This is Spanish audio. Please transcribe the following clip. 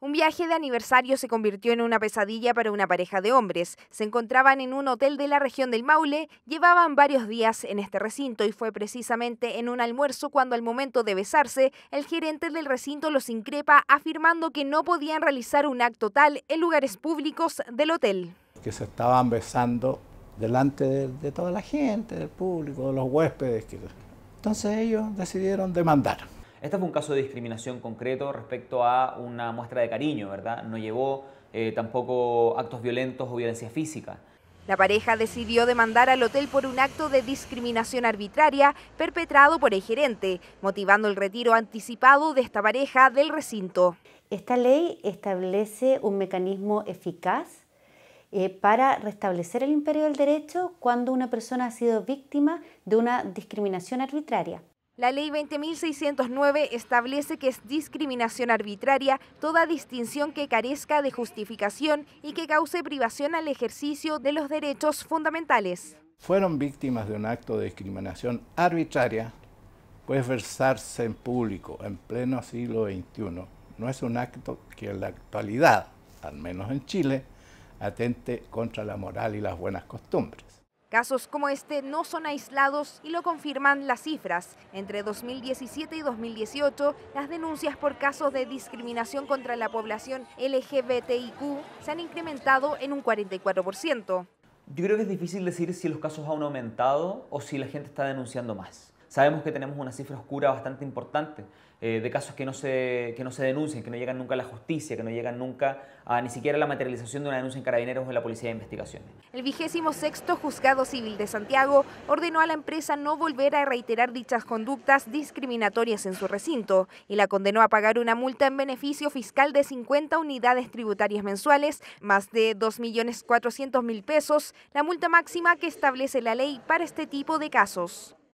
Un viaje de aniversario se convirtió en una pesadilla para una pareja de hombres. Se encontraban en un hotel de la región del Maule, llevaban varios días en este recinto y fue precisamente en un almuerzo cuando al momento de besarse, el gerente del recinto los increpa afirmando que no podían realizar un acto tal en lugares públicos del hotel. Que se estaban besando delante de, toda la gente, del público, de los huéspedes. Entonces ellos decidieron demandar. Este fue un caso de discriminación concreto respecto a una muestra de cariño, ¿verdad? No llevó eh, tampoco actos violentos o violencia física. La pareja decidió demandar al hotel por un acto de discriminación arbitraria perpetrado por el gerente, motivando el retiro anticipado de esta pareja del recinto. Esta ley establece un mecanismo eficaz eh, para restablecer el imperio del derecho cuando una persona ha sido víctima de una discriminación arbitraria. La ley 20.609 establece que es discriminación arbitraria toda distinción que carezca de justificación y que cause privación al ejercicio de los derechos fundamentales. Fueron víctimas de un acto de discriminación arbitraria, pues versarse en público en pleno siglo XXI. No es un acto que en la actualidad, al menos en Chile, atente contra la moral y las buenas costumbres. Casos como este no son aislados y lo confirman las cifras. Entre 2017 y 2018, las denuncias por casos de discriminación contra la población LGBTIQ se han incrementado en un 44%. Yo creo que es difícil decir si los casos han aumentado o si la gente está denunciando más sabemos que tenemos una cifra oscura bastante importante eh, de casos que no, se, que no se denuncian, que no llegan nunca a la justicia, que no llegan nunca a ni siquiera la materialización de una denuncia en carabineros o en la policía de investigaciones. El vigésimo sexto juzgado civil de Santiago ordenó a la empresa no volver a reiterar dichas conductas discriminatorias en su recinto y la condenó a pagar una multa en beneficio fiscal de 50 unidades tributarias mensuales, más de 2.400.000 pesos, la multa máxima que establece la ley para este tipo de casos.